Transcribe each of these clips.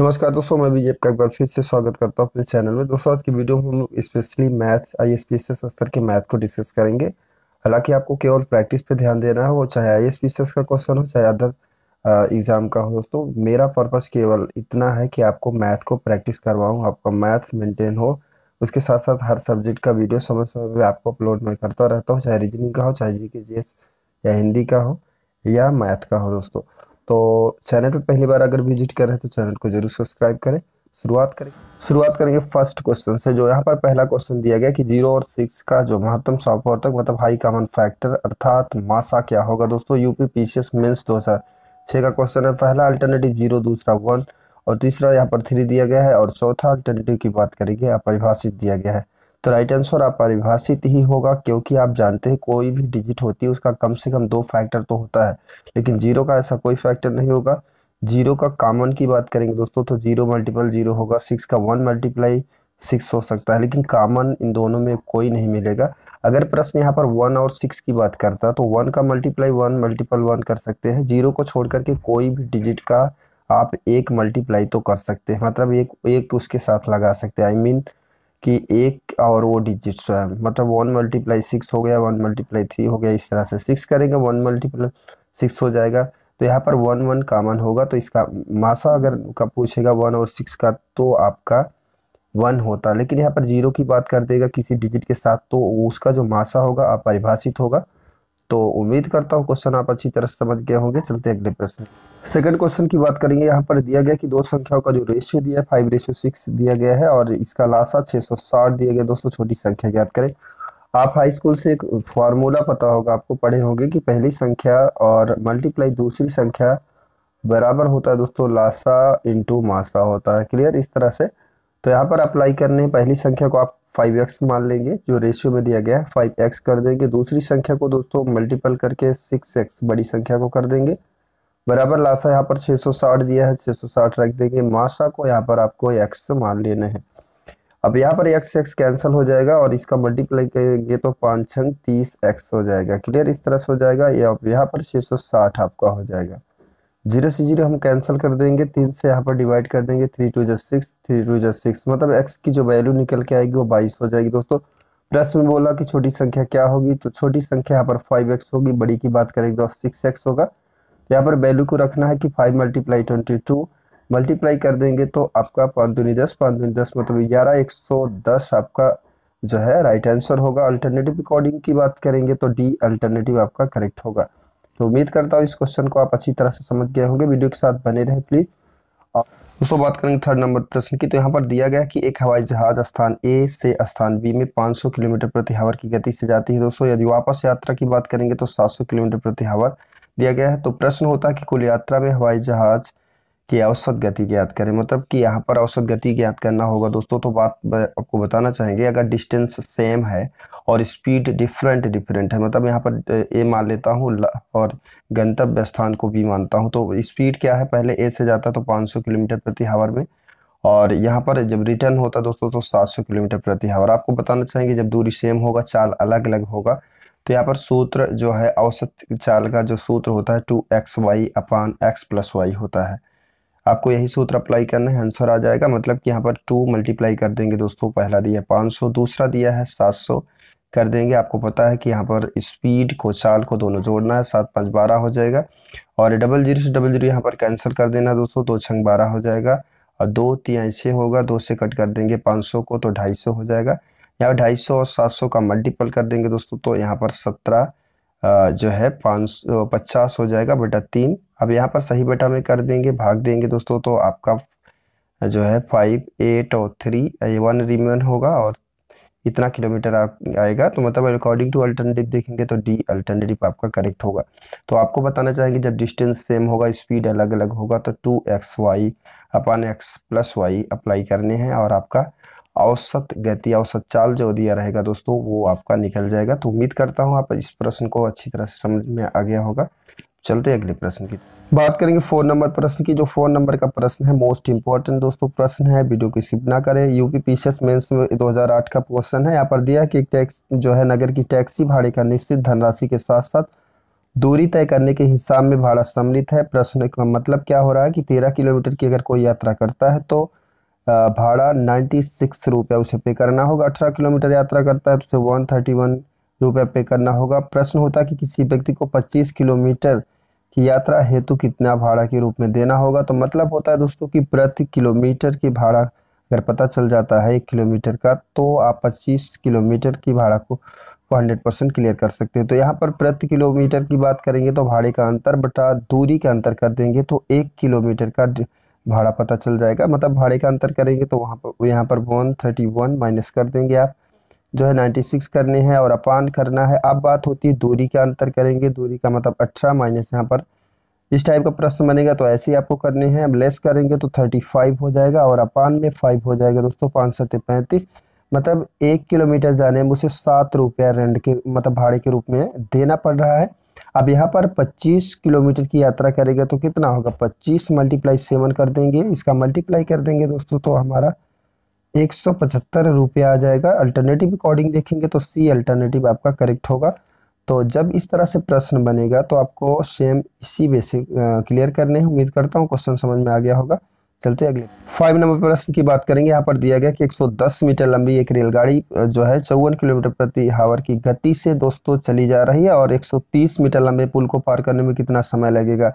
नमस्कार दोस्तों मैं विजय का एक बार फिर से स्वागत करता हूँ अपने चैनल में दोस्तों आज की वीडियो में हम लोग specially math I S P स्तर के मैथ को डिस्कस करेंगे हालांकि आपको केवल प्रैक्टिस पे ध्यान देना है वो चाहे आई एस पी का क्वेश्चन हो चाहे अदर एग्जाम का हो दोस्तों मेरा पर्पज़ केवल इतना है कि आपको मैथ को प्रैक्टिस करवाऊँ आपका मैथ मेनटेन हो उसके साथ साथ हर सब्जेक्ट का वीडियो समय समय पर आपको अपलोड मैं करता रहता हूँ चाहे रीजनिंग का हो चाहे जी के या हिंदी का हो या मैथ का हो दोस्तों तो चैनल पर पहली बार अगर विजिट कर रहे हैं तो चैनल को जरूर सब्सक्राइब करें शुरुआत करें शुरुआत करेंगे फर्स्ट क्वेश्चन से जो यहाँ पर पहला क्वेश्चन दिया गया कि जीरो और सिक्स का जो महत्तम सॉपर मतलब हाई कॉमन फैक्टर अर्थात मासा क्या होगा दोस्तों यूपी पीसीएस हज़ार छः का क्वेश्चन है पहला अल्टरनेटिव जीरो दूसरा वन और तीसरा यहाँ पर थ्री दिया गया है और चौथा अल्टरनेटिव की बात करेंगे यहाँ परिभाषित दिया गया है तो राइट आंसर आप परिभाषित ही होगा क्योंकि आप जानते हैं कोई भी डिजिट होती है उसका कम से कम दो फैक्टर तो होता है लेकिन जीरो का ऐसा कोई फैक्टर नहीं होगा जीरो का कॉमन की बात करेंगे दोस्तों तो जीरो मल्टीपल जीरो होगा सिक्स का वन मल्टीप्लाई सिक्स हो सकता है लेकिन कॉमन इन दोनों में कोई नहीं मिलेगा अगर प्रश्न यहाँ पर वन और सिक्स की बात करता तो वन का मल्टीप्लाई वन मल्टीपल वन कर सकते हैं जीरो को छोड़ करके कोई भी डिजिट का आप एक मल्टीप्लाई तो कर सकते हैं मतलब एक एक उसके साथ लगा सकते हैं आई मीन कि एक और वो डिजिट है मतलब वन मल्टीप्लाई सिक्स हो गया वन मल्टीप्लाई थ्री हो गया इस तरह से सिक्स करेंगे वन मल्टीप्लाई सिक्स हो जाएगा तो यहाँ पर वन वन कामन होगा तो इसका मासा अगर का पूछेगा वन और सिक्स का तो आपका वन होता लेकिन यहाँ पर जीरो की बात कर देगा किसी डिजिट के साथ तो उसका जो मासा होगा परिभाषित होगा तो उम्मीद करता हूँ क्वेश्चन आप अच्छी तरह समझ गए होंगे चलते अगले प्रश्न सेकंड क्वेश्चन की बात करेंगे यहाँ पर दिया गया कि दो संख्याओं का जो रेशियो दिया है फाइव रेशियो सिक्स दिया गया है और इसका लाशा छः सौ साठ दिया गया दोस्तों छोटी संख्या ज्ञात करें आप हाई स्कूल से एक फार्मूला पता होगा आपको पढ़े होंगे कि पहली संख्या और मल्टीप्लाई दूसरी संख्या बराबर होता है दोस्तों लाशा इंटू मासा होता है क्लियर इस तरह से तो यहाँ पर अप्लाई करने पहली संख्या को आप फाइव एक्स मान लेंगे जो रेशियो में दिया गया है फाइव एक्स कर देंगे दूसरी संख्या को दोस्तों मल्टीपल करके सिक्स एक्स बड़ी संख्या को कर देंगे बराबर लाशा यहाँ पर 660 दिया है 660 रख देंगे माशा को यहाँ पर आपको एक्स मान लेना है अब यहाँ पर एक्स एक्स कैंसिल हो जाएगा और इसका मल्टीप्लाई करेंगे तो पाँच छंग तीस एक्स हो जाएगा क्लियर इस तरह से हो जाएगा या यहाँ पर साठ आपका हो जाएगा जीरो से जीरो हम कैंसिल कर देंगे तीन से यहाँ पर डिवाइड कर देंगे थ्री टू जस सिक्स थ्री टू जस सिक्स मतलब एक्स की जो वैल्यू निकल के आएगी वो बाईस हो जाएगी दोस्तों प्लस में बोला कि छोटी संख्या क्या होगी तो छोटी संख्या यहाँ पर फाइव एक्स होगी बड़ी की बात करेंगे तो सिक्स एक्स होगा तो यहाँ पर वैल्यू को रखना है कि five multiply twenty two multiply कर देंगे तो आपका पाँच दूनी दस पाँच दूनी दस मतलब ग्यारह एक सौ दस आपका जो है राइट आंसर होगा अल्टरनेटिव अकॉर्डिंग की बात करेंगे तो डी अल्टरनेटिव आपका करेक्ट होगा तो उम्मीद करता हूँ इस क्वेश्चन को आप अच्छी तरह से समझ गए होंगे वीडियो के साथ बने रहें प्लीज़ और दोस्तों बात करेंगे थर्ड नंबर प्रश्न की तो यहाँ पर दिया गया कि एक हवाई जहाज स्थान ए से स्थान बी में 500 किलोमीटर प्रति हावर की गति से जाती है दोस्तों यदि वापस यात्रा की बात करेंगे तो 700 किलोमीटर प्रति हावर दिया गया है तो प्रश्न होता है कि कुल यात्रा में हवाई जहाज की औसत गति ज्ञात करें मतलब कि यहाँ पर औसत गति ज्ञात करना होगा दोस्तों तो बात आपको बताना चाहेंगे अगर डिस्टेंस सेम है और स्पीड डिफरेंट डिफरेंट है मतलब यहाँ पर ए मान लेता हूँ और गंतव्य स्थान को भी मानता हूँ तो स्पीड क्या है पहले ए से जाता तो 500 किलोमीटर प्रति हावर में और यहाँ पर जब रिटर्न होता दोस्तों तो 700 किलोमीटर प्रति हावर आपको बताना चाहेंगे जब दूरी सेम होगा चाल अलग अलग होगा तो यहाँ पर सूत्र जो है औसत चाल का जो सूत्र होता है two x y upon x plus y होता है आपको यही सूत्र अप्लाई करना है आंसर आ जाएगा मतलब कि यहाँ पर टू मल्टीप्लाई कर देंगे दोस्तों पहला दिया है पाँच सौ दूसरा दिया है सात सौ कर देंगे आपको पता है कि यहाँ पर स्पीड को चाल को दोनों जोड़ना है सात पाँच बारह हो जाएगा और डबल जीरो से डबल जीरो यहाँ पर कैंसिल कर देना दोस्तों दो छंग बारह हो जाएगा और दो तिहाई से होगा दो से कट कर देंगे पाँच सौ को तो ढाई सौ हो जाएगा यहाँ ढाई सौ और सात सौ का मल्टीपल कर देंगे दोस्तों तो यहाँ पर सत्रह जो है पाँच पचास हो जाएगा बेटा तीन अब यहाँ पर सही बेटा में कर देंगे भाग देंगे दोस्तों तो आपका जो है फाइव एट और थ्री वन रिमेन होगा और इतना किलोमीटर आएगा तो मतलब अकॉर्डिंग टू अल्टरनेटिव देखेंगे तो डी अल्टरनेटिव आपका करेक्ट होगा तो आपको बताना चाहेंगे जब डिस्टेंस सेम होगा स्पीड अलग अलग होगा तो two x y upon x plus y apply करने हैं और आपका औसत गति औसत चाल जो दिया रहेगा दोस्तों वो आपका निकल जाएगा तो उम्मीद करता हूँ आप इस प्रश्न को अच्छी तरह से समझ में आ गया होगा चलते हैं अगले प्रश्न की बात करेंगे फोन नंबर प्रश्न की जो फोन नंबर का प्रश्न है मोस्ट इंपॉर्टेंट दोस्तों प्रश्न है वीडियो की स्किप ना करें यूपी पीसीएस मेंस में 2008 का क्वेश्चन है यहाँ पर दिया है कि टैक्स जो है नगर की टैक्सी भाड़े का निश्चित धनराशि के साथ साथ दूरी तय करने के हिसाब में भाड़ा सम्मिलित है प्रश्न का मतलब क्या हो रहा है कि तेरह किलोमीटर की अगर कोई यात्रा करता है तो भाड़ा नाइन्टी सिक्स रुपया उसे पे करना होगा अठारह किलोमीटर यात्रा करता है तो उसे वन थर्टी वन रुपये पे करना होगा प्रश्न होता कि किसी व्यक्ति को 25 किलोमीटर की यात्रा हेतु कितना भाड़ा के रूप में देना होगा तो मतलब होता है दोस्तों कि प्रति किलोमीटर की भाड़ा अगर पता चल जाता है एक किलोमीटर का तो आप पच्चीस किलोमीटर की भाड़ा को को हंड्रेड परसेंट क्लियर कर सकते हैं तो यहाँ पर प्रति किलोमीटर की बात करेंगे तो भाड़े का अंतर बटा दूरी का अंतर कर देंगे तो एक किलोमीटर का भाड़ा पता चल जाएगा मतलब भाड़े का अंतर करेंगे तो वहाँ पर यहाँ पर वन थर्टी वन माइनस कर देंगे आप जो है 96 करनी है और अपान करना है अब बात होती है दूरी का अंतर करेंगे दूरी का मतलब अठारह माइनस यहाँ पर इस टाइप का प्रश्न बनेगा तो ऐसे ही आपको करनी है अब लेस करेंगे तो 35 हो जाएगा और अपान में 5 हो जाएगा दोस्तों पाँच सत्य पैंतीस मतलब एक किलोमीटर जाने में उसे सात रुपया रेंट के मतलब भाड़े के रूप में देना पड़ रहा है अब यहाँ पर पच्चीस किलोमीटर की यात्रा करेगा तो कितना होगा पच्चीस मल्टीप्लाई सेवन कर देंगे इसका मल्टीप्लाई कर देंगे दोस्तों तो हमारा एक सौ पचहत्तर रुपया आ जाएगा अल्टरनेटिव अकॉर्डिंग देखेंगे तो सी अल्टरनेटिव आपका करेक्ट होगा तो जब इस तरह से प्रश्न बनेगा तो आपको सेम इसी वे से क्लियर करने हैं उम्मीद करता हूँ क्वेश्चन समझ में आ गया होगा चलते अगले फाइव नंबर प्रश्न की बात करेंगे यहाँ पर दिया गया कि 110 मीटर लंबी एक रेलगाड़ी जो है चौवन किलोमीटर प्रति हावर की गति से दोस्तों चली जा रही है और 130 मीटर लंबे पुल को पार करने में कितना समय लगेगा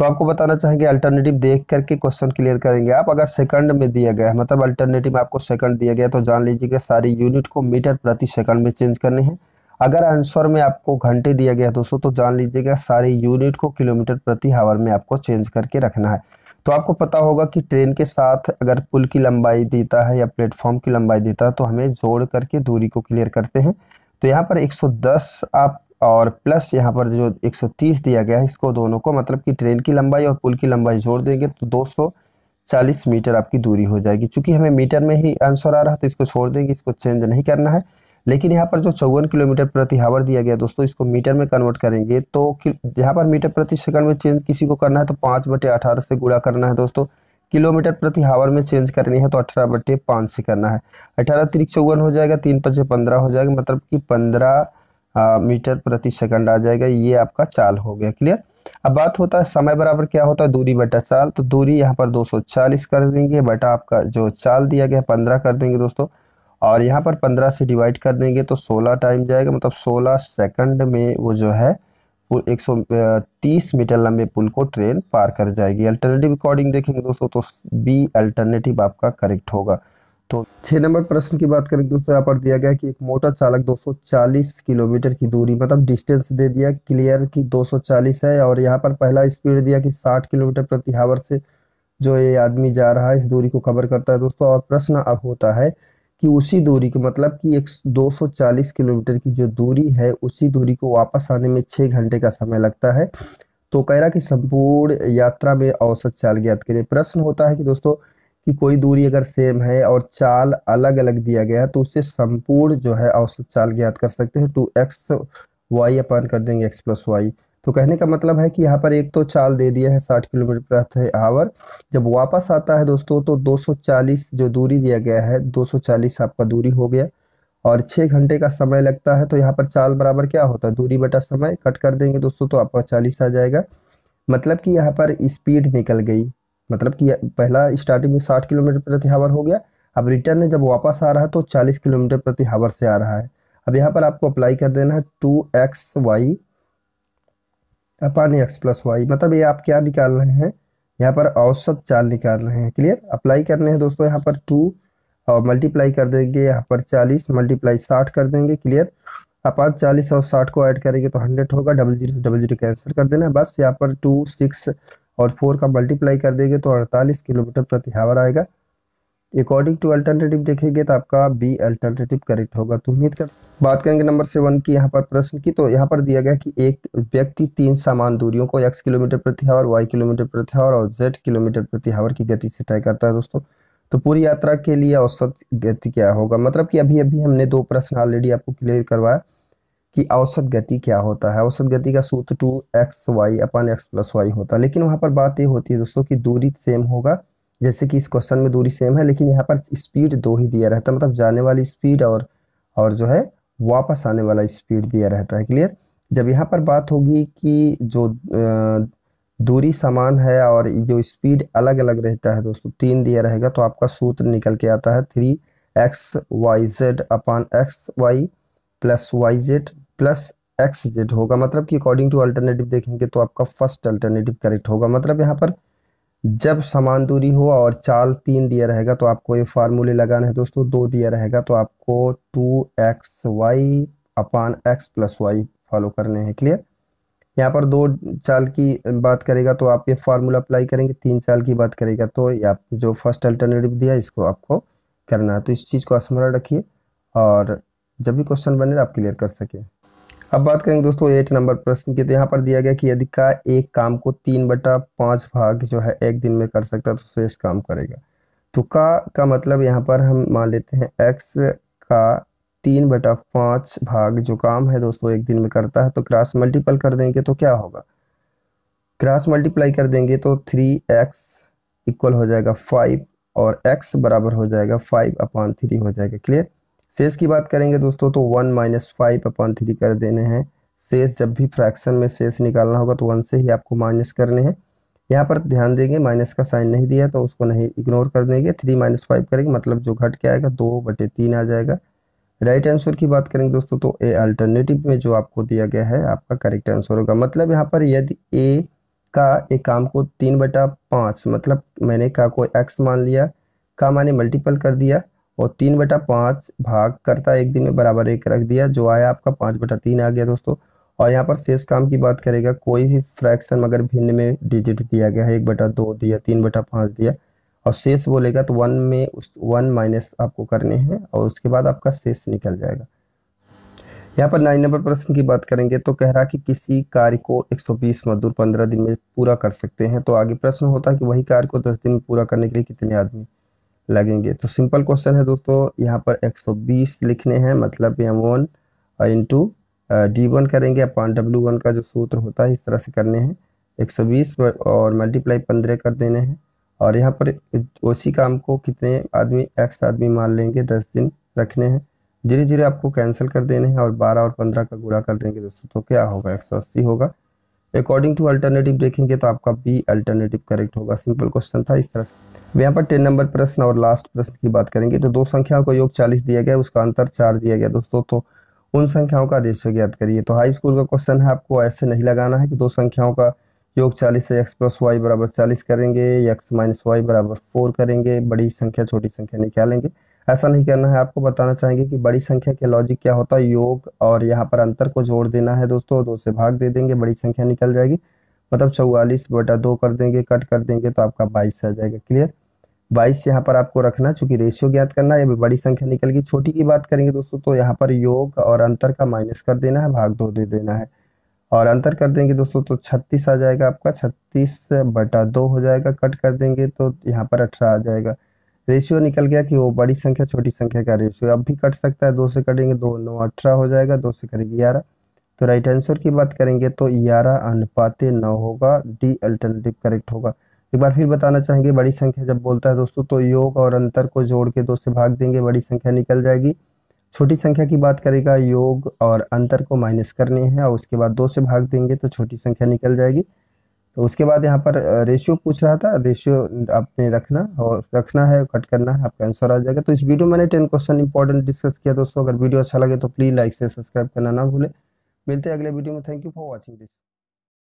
तो आपको बताना चाहेंगे अल्टरनेटिव देख करके क्वेश्चन क्लियर करेंगे आप अगर सेकंड में दिया गया है मतलब अल्टरनेटिव आपको सेकंड दिया गया तो जान लीजिएगा सारी यूनिट को मीटर प्रति सेकंड में चेंज करनी है अगर आंसर में आपको घंटे दिया गया दोस्तों तो जान लीजिएगा सारी यूनिट को किलोमीटर प्रति हावर में आपको चेंज करके रखना है तो आपको पता होगा कि ट्रेन के साथ अगर पुल की लंबाई देता है या प्लेटफॉर्म की लंबाई देता है तो हमें जोड़ करके दूरी को क्लियर करते हैं तो यहाँ पर 110 आप और प्लस यहाँ पर जो 130 दिया गया है इसको दोनों को मतलब कि ट्रेन की लंबाई और पुल की लंबाई जोड़ देंगे तो 240 मीटर आपकी दूरी हो जाएगी क्योंकि हमें मीटर में ही आंसर आ रहा है तो इसको छोड़ देंगे इसको चेंज नहीं करना है लेकिन यहाँ पर जो चौवन किलोमीटर प्रति हावर दिया गया दोस्तों इसको मीटर में कन्वर्ट करेंगे तो यहाँ पर मीटर प्रति सेकंड में चेंज किसी को करना है तो पाँच बटे अठारह से गुड़ा करना है दोस्तों किलोमीटर प्रति हावर में चेंज करनी है तो अठारह बटे पाँच से करना है अठारह तिरिक चौवन हो जाएगा तीन पचे पंद्रह हो जाएगा मतलब कि पंद्रह हाँ, मीटर प्रति सेकंड आ जाएगा ये आपका चाल हो गया क्लियर अब बात होता है समय बराबर क्या होता है दूरी बटा चाल तो दूरी यहाँ पर 240 कर देंगे बटा आपका जो चाल दिया गया पंद्रह कर देंगे दोस्तों और यहाँ पर पंद्रह से डिवाइड कर देंगे तो सोलह टाइम जाएगा मतलब सोलह सेकंड में वो जो है एक सौ तीस मीटर लंबे पुल को ट्रेन पार कर जाएगी अल्टरनेटिव अकॉर्डिंग देखेंगे दोस्तों तो बी अल्टरनेटिव आपका करेक्ट होगा तो छह नंबर प्रश्न की बात करें दोस्तों यहाँ पर दिया गया कि एक मोटर चालक 240 किलोमीटर की दूरी मतलब डिस्टेंस दे दिया क्लियर की 240 है और यहाँ पर पहला स्पीड दिया कि 60 किलोमीटर प्रति हावर से जो ये आदमी जा रहा है इस दूरी को कवर करता है दोस्तों और प्रश्न अब होता है कि उसी दूरी को मतलब कि एक 240 किलोमीटर की जो दूरी है उसी दूरी को वापस आने में छः घंटे का समय लगता है तो कह रहा कि संपूर्ण यात्रा में औसत चाल ज्ञात करिए प्रश्न होता है कि दोस्तों कि कोई दूरी अगर सेम है और चाल अलग अलग दिया गया है तो उससे संपूर्ण जो है औसत चाल ज्ञात कर सकते हैं टू एक्स वाई अपन कर देंगे एक्स प्लस वाई तो कहने का मतलब है कि यहाँ पर एक तो चाल दे दिया है साठ किलोमीटर प्रति आवर जब वापस आता है दोस्तों तो चालीस जो दूरी दिया गया है चालीस आपका दूरी हो गया और छः घंटे का समय लगता है तो यहाँ पर चाल बराबर क्या होता है दूरी बटा समय कट कर देंगे दोस्तों तो आपका चालीस आ जाएगा मतलब कि यहाँ पर स्पीड निकल गई मतलब कि पहला स्टार्टिंग में साठ किलोमीटर प्रति हावर हो गया अब रिटर्न जब वापस आ रहा है तो चालीस किलोमीटर प्रति हावर से आ रहा है अब यहाँ पर आपको अप्लाई कर देना है two x y upon x plus y मतलब ये आप क्या निकाल रहे हैं यहाँ पर औसत चाल निकाल रहे हैं क्लियर अप्लाई करने हैं दोस्तों यहाँ पर टू और मल्टीप्लाई कर देंगे यहाँ पर चालीस मल्टीप्लाई साठ कर देंगे क्लियर अपान चालीस और साठ को ऐड करेंगे तो हंड्रेड होगा double zero double zero cancel कर देना बस यहाँ पर टू सिक्स और फोर का मल्टीप्लाई कर देंगे तो अड़तालीस किलोमीटर प्रति हावर आएगा अकॉर्डिंग टू अल्टरनेटिव देखेंगे तो आपका बी अल्टरनेटिव करेक्ट होगा तो उम्मीद कर बात करेंगे नंबर सेवन की यहाँ पर प्रश्न की तो यहाँ पर दिया गया कि एक व्यक्ति तीन समान दूरियों को एक्स किलोमीटर प्रति हावर वाई किलोमीटर प्रति हावर और जेड किलोमीटर प्रति हावर की गति से तय करता है दोस्तों तो पूरी यात्रा के लिए औसत गति क्या होगा मतलब कि अभी अभी हमने दो प्रश्न ऑलरेडी आपको क्लियर करवाया कि औसत गति क्या होता है औसत गति का सूत्र two x y upon x plus y होता है लेकिन वहाँ पर बात ये होती है दोस्तों कि दूरी सेम होगा जैसे कि इस क्वेश्चन में दूरी सेम है लेकिन यहाँ पर स्पीड दो ही दिया रहता है मतलब जाने वाली स्पीड और और जो है वापस आने वाला स्पीड दिया रहता है क्लियर जब यहाँ पर बात होगी कि जो दूरी समान है और जो स्पीड अलग अलग रहता है दोस्तों तीन दिया रहेगा तो आपका सूत्र निकल के आता है three x y z upon x y plus y z plus x z होगा मतलब कि अकॉर्डिंग टू अल्टरनेटिव देखेंगे तो आपका फर्स्ट अल्टरनेटिव करेक्ट होगा मतलब यहाँ पर जब समान दूरी हो और चाल तीन दिया रहेगा तो आपको ये फार्मूले लगाना है दोस्तों दो दिया रहेगा तो आपको two x y upon x plus y follow करने हैं क्लियर यहाँ पर दो चाल की बात करेगा तो आप ये फार्मूला अप्लाई करेंगे तीन चाल की बात करेगा तो या जो फर्स्ट अल्टरनेटिव दिया इसको आपको करना है तो इस चीज़ को स्मरण रखिए और जब भी क्वेश्चन बने तो आप क्लियर कर सकें अब बात करेंगे दोस्तों एट नंबर प्रश्न की तो यहाँ पर दिया गया कि यदि का एक काम को तीन बटा पाँच भाग जो है एक दिन में कर सकता है तो शेष काम करेगा तो का का मतलब यहाँ पर हम मान लेते हैं एक्स का तीन बटा पाँच भाग जो काम है दोस्तों एक दिन में करता है तो क्रॉस मल्टीपल कर देंगे तो क्या होगा क्रॉस मल्टीप्लाई कर देंगे तो थ्री एक्स इक्वल हो जाएगा फाइव और एक्स बराबर हो जाएगा फाइव अपॉन थ्री हो जाएगा क्लियर शेष की बात करेंगे दोस्तों तो one minus five upon three कर देने हैं शेष जब भी फ्रैक्शन में शेष निकालना होगा तो वन से ही आपको माइनस करने हैं यहाँ पर ध्यान देंगे माइनस का साइन नहीं दिया तो उसको नहीं इग्नोर कर देंगे थ्री माइनस फाइव करेंगे मतलब जो घट के आएगा दो बटे तीन आ जाएगा राइट आंसर की बात करेंगे दोस्तों तो ए अल्टरनेटिव में जो आपको दिया गया है आपका करेक्ट आंसर होगा मतलब यहाँ पर यदि ए का एक काम को तीन बटा पाँच मतलब मैंने का को एक्स मान लिया का माने मल्टीपल कर दिया और तीन बटा पाँच भाग करता एक दिन में बराबर एक रख दिया जो आया आपका पाँच बटा तीन आ गया दोस्तों और यहाँ पर शेष काम की बात करेगा कोई भी फ्रैक्शन अगर भिन्न में डिजिट दिया गया है एक बटा दो दिया तीन बटा पाँच दिया और शेष बोलेगा तो वन में उस वन माइनस आपको करने हैं और उसके बाद आपका शेष निकल जाएगा यहाँ पर नाइन नंबर प्रश्न की बात करेंगे तो कह रहा कि किसी कार्य को 120 मजदूर 15 दिन में पूरा कर सकते हैं तो आगे प्रश्न होता है कि वही कार्य को 10 दिन में पूरा करने के लिए कितने आदमी लगेंगे तो सिंपल क्वेश्चन है दोस्तों यहाँ पर 120 लिखने हैं मतलब M one into D one करेंगे अपॉन डब्ल्यू वन का जो सूत्र होता है इस तरह से करने हैं 120 और मल्टीप्लाई 15 कर देने हैं और यहाँ पर उसी काम को कितने आदमी एक्स आदमी मान लेंगे दस दिन रखने हैं धीरे धीरे आपको कैंसिल कर देने हैं और बारह और पंद्रह का गुड़ा कर देंगे दोस्तों तो क्या होगा एक सौ अस्सी होगा अकॉर्डिंग टू अल्टरनेटिव देखेंगे तो आपका बी अल्टरनेटिव करेक्ट होगा सिंपल क्वेश्चन था इस तरह से अब यहाँ पर टेन नंबर प्रश्न और लास्ट प्रश्न की बात करेंगे तो दो संख्याओं का योग चालीस दिया गया उसका अंतर चार दिया गया दोस्तों तो उन संख्याओं का रेशियो ज्ञात करिए तो हाई स्कूल का क्वेश्चन है आपको ऐसे नहीं लगाना है कि दो संख्याओं का योग चालीस से एक्स प्लस वाई बराबर चालीस करेंगे एक्स माइनस वाई बराबर फोर करेंगे बड़ी संख्या छोटी संख्या निकालेंगे ऐसा नहीं करना है आपको बताना चाहेंगे कि बड़ी संख्या के लॉजिक क्या होता है योग और यहाँ पर अंतर को जोड़ देना है दोस्तों दो से भाग दे देंगे बड़ी संख्या निकल जाएगी मतलब चौवालीस बटा दो कर देंगे कट कर देंगे तो आपका बाईस आ जाएगा क्लियर बाईस यहाँ पर आपको रखना चूंकि रेशियो ज्ञात करना है बड़ी संख्या निकल गई छोटी की बात करेंगे दोस्तों तो यहाँ पर योग और अंतर का माइनस कर देना है भाग दो दे देना है और अंतर कर देंगे दोस्तों तो छत्तीस आ जाएगा आपका छत्तीस बटा दो हो जाएगा कट कर देंगे तो यहाँ पर अठारह आ जाएगा रेशियो निकल गया कि वो बड़ी संख्या छोटी संख्या का रेशियो अब भी कट सकता है दो से कटेंगे दो नौ अठारह हो जाएगा दो से करेंगे ग्यारह तो राइट आंसर की बात करेंगे तो ग्यारह अनुपाते नौ होगा डी अल्टरनेटिव करेक्ट होगा एक बार फिर बताना चाहेंगे बड़ी संख्या जब बोलता है दोस्तों तो योग और अंतर को जोड़ के दो से भाग देंगे बड़ी संख्या निकल जाएगी छोटी संख्या की बात करेगा योग और अंतर को माइनस करने हैं और उसके बाद दो से भाग देंगे तो छोटी संख्या निकल जाएगी तो उसके बाद यहाँ पर रेशियो पूछ रहा था रेशियो आपने रखना और रखना है कट करना है आपका आंसर आ जाएगा तो इस वीडियो में मैंने टेन क्वेश्चन इंपॉर्टेंट डिस्कस किया दोस्तों अगर वीडियो अच्छा लगे तो प्लीज़ लाइक से सब्सक्राइब करना ना भूलें मिलते हैं अगले वीडियो में thank you for watching this